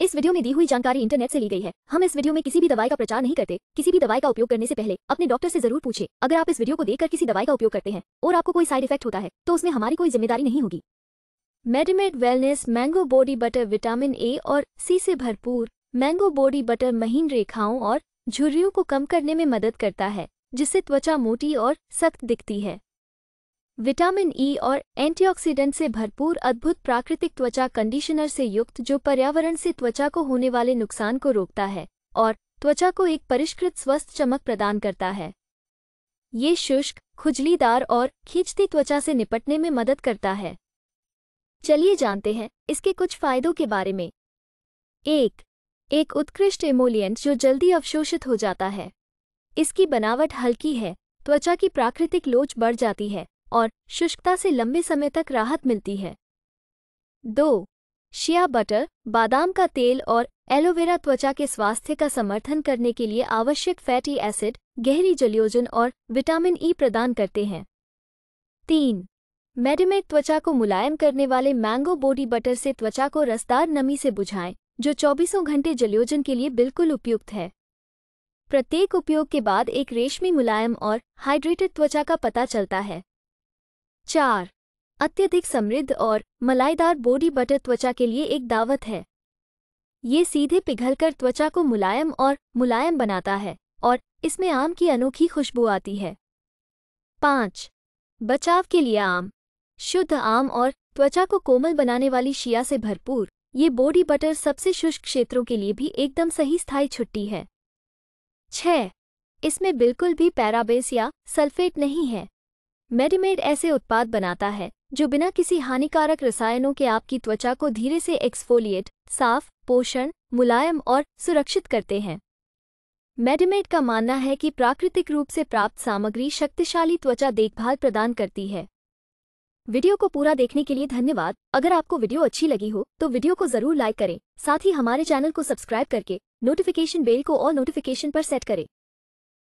इस वीडियो में दी हुई जानकारी इंटरनेट से ली गई है हम इस वीडियो में किसी भी दवाई का प्रचार नहीं करते किसी भी दवाई का उपयोग करने से पहले अपने डॉक्टर से जरूर पूछे अगर आप इस वीडियो को देखकर किसी दवाई का उपयोग करते हैं और आपको कोई साइड इफेक्ट होता है तो उसमें हमारी कोई जिम्मेदारी नहीं होगी Medimade wellness mango body butter vitamin A और सी से भरपूर मैंगो बॉडी बटर महीन रेखाओं और झुर्रियों को कम करने में मदद करता है जिससे त्वचा मोटी और सख्त दिखती है विटामिन ई e और एंटीऑक्सीडेंट से भरपूर अद्भुत प्राकृतिक त्वचा कंडीशनर से युक्त जो पर्यावरण से त्वचा को होने वाले नुकसान को रोकता है और त्वचा को एक परिष्कृत स्वस्थ चमक प्रदान करता है ये शुष्क खुजलीदार और खींचती त्वचा से निपटने में मदद करता है चलिए जानते हैं इसके कुछ फायदों के बारे में एक एक उत्कृष्ट एमोलियंट जो जल्दी अवशोषित हो जाता है इसकी बनावट हल्की है त्वचा की प्राकृतिक लोच बढ़ जाती है और शुष्कता से लंबे समय तक राहत मिलती है दो शिया बटर बादाम का तेल और एलोवेरा त्वचा के स्वास्थ्य का समर्थन करने के लिए आवश्यक फैटी एसिड गहरी जलयोजन और विटामिन ई e प्रदान करते हैं तीन मेडिमेट त्वचा को मुलायम करने वाले मैंगो बॉडी बटर से त्वचा को रसदार नमी से बुझाएं जो चौबीसों घंटे जलयोजन के लिए बिल्कुल उपयुक्त है प्रत्येक उपयोग के बाद एक रेशमी मुलायम और हाइड्रेटेड त्वचा का पता चलता है चार अत्यधिक समृद्ध और मलाईदार बॉडी बटर त्वचा के लिए एक दावत है ये सीधे पिघलकर त्वचा को मुलायम और मुलायम बनाता है और इसमें आम की अनोखी खुशबू आती है पाँच बचाव के लिए आम शुद्ध आम और त्वचा को कोमल बनाने वाली शिया से भरपूर ये बॉडी बटर सबसे शुष्क क्षेत्रों के लिए भी एकदम सही स्थायी छुट्टी है छ इसमें बिल्कुल भी पैराबेस या सल्फेट नहीं है मेडिमेड ऐसे उत्पाद बनाता है जो बिना किसी हानिकारक रसायनों के आपकी त्वचा को धीरे से एक्सफोलिएट साफ पोषण मुलायम और सुरक्षित करते हैं मेडिमेड का मानना है कि प्राकृतिक रूप से प्राप्त सामग्री शक्तिशाली त्वचा देखभाल प्रदान करती है वीडियो को पूरा देखने के लिए धन्यवाद अगर आपको वीडियो अच्छी लगी हो तो वीडियो को जरूर लाइक करें साथ ही हमारे चैनल को सब्सक्राइब करके नोटिफिकेशन बेल को और नोटिफिकेशन पर सेट करें